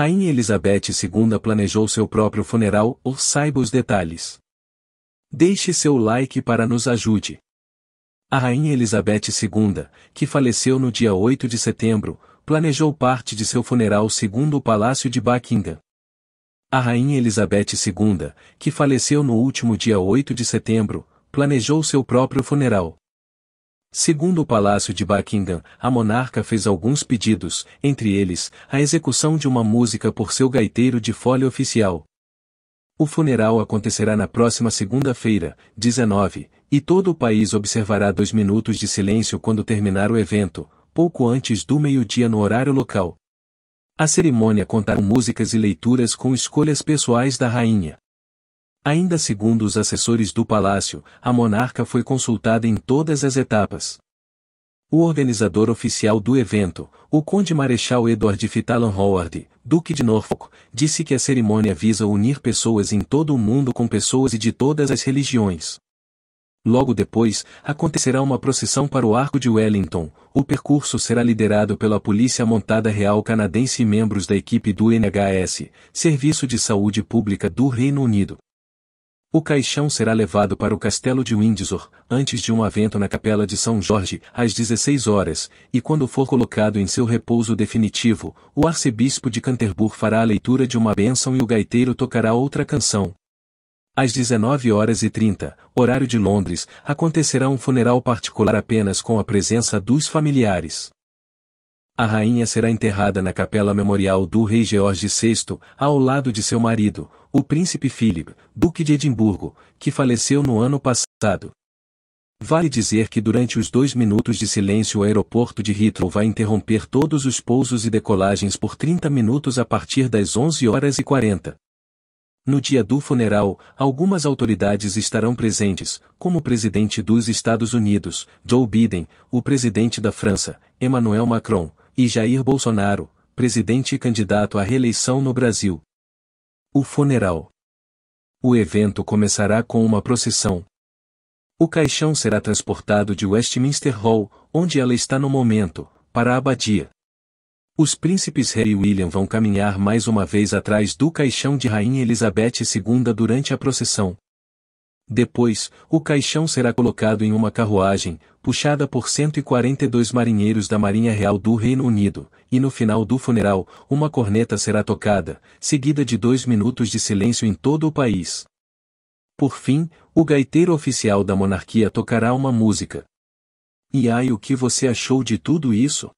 Rainha Elizabeth II planejou seu próprio funeral, ou saiba os detalhes. Deixe seu like para nos ajude. A Rainha Elizabeth II, que faleceu no dia 8 de setembro, planejou parte de seu funeral segundo o Palácio de Buckingham. A Rainha Elizabeth II, que faleceu no último dia 8 de setembro, planejou seu próprio funeral. Segundo o Palácio de Buckingham, a monarca fez alguns pedidos, entre eles, a execução de uma música por seu gaiteiro de folha oficial. O funeral acontecerá na próxima segunda-feira, 19, e todo o país observará dois minutos de silêncio quando terminar o evento, pouco antes do meio-dia no horário local. A cerimônia contará músicas e leituras com escolhas pessoais da rainha. Ainda segundo os assessores do palácio, a monarca foi consultada em todas as etapas. O organizador oficial do evento, o Conde Marechal Edward Fitalan Howard, Duque de Norfolk, disse que a cerimônia visa unir pessoas em todo o mundo com pessoas e de todas as religiões. Logo depois, acontecerá uma procissão para o Arco de Wellington. O percurso será liderado pela Polícia Montada Real Canadense e membros da equipe do NHS, Serviço de Saúde Pública do Reino Unido. O caixão será levado para o castelo de Windsor, antes de um avento na capela de São Jorge, às 16 horas, e quando for colocado em seu repouso definitivo, o arcebispo de Canterbury fará a leitura de uma bênção e o gaiteiro tocará outra canção. Às 19 horas e 30, horário de Londres, acontecerá um funeral particular apenas com a presença dos familiares. A rainha será enterrada na capela memorial do rei George VI, ao lado de seu marido, o príncipe Philip, duque de Edimburgo, que faleceu no ano passado. Vale dizer que durante os dois minutos de silêncio o aeroporto de Heathrow vai interromper todos os pousos e decolagens por 30 minutos a partir das 11 horas e 40. No dia do funeral, algumas autoridades estarão presentes, como o presidente dos Estados Unidos, Joe Biden, o presidente da França, Emmanuel Macron, e Jair Bolsonaro, presidente e candidato à reeleição no Brasil. O funeral. O evento começará com uma procissão. O caixão será transportado de Westminster Hall, onde ela está no momento, para a abadia. Os príncipes Harry e William vão caminhar mais uma vez atrás do caixão de Rainha Elizabeth II durante a procissão. Depois, o caixão será colocado em uma carruagem, puxada por 142 marinheiros da Marinha Real do Reino Unido, e no final do funeral, uma corneta será tocada, seguida de dois minutos de silêncio em todo o país. Por fim, o gaiteiro oficial da monarquia tocará uma música. E ai o que você achou de tudo isso?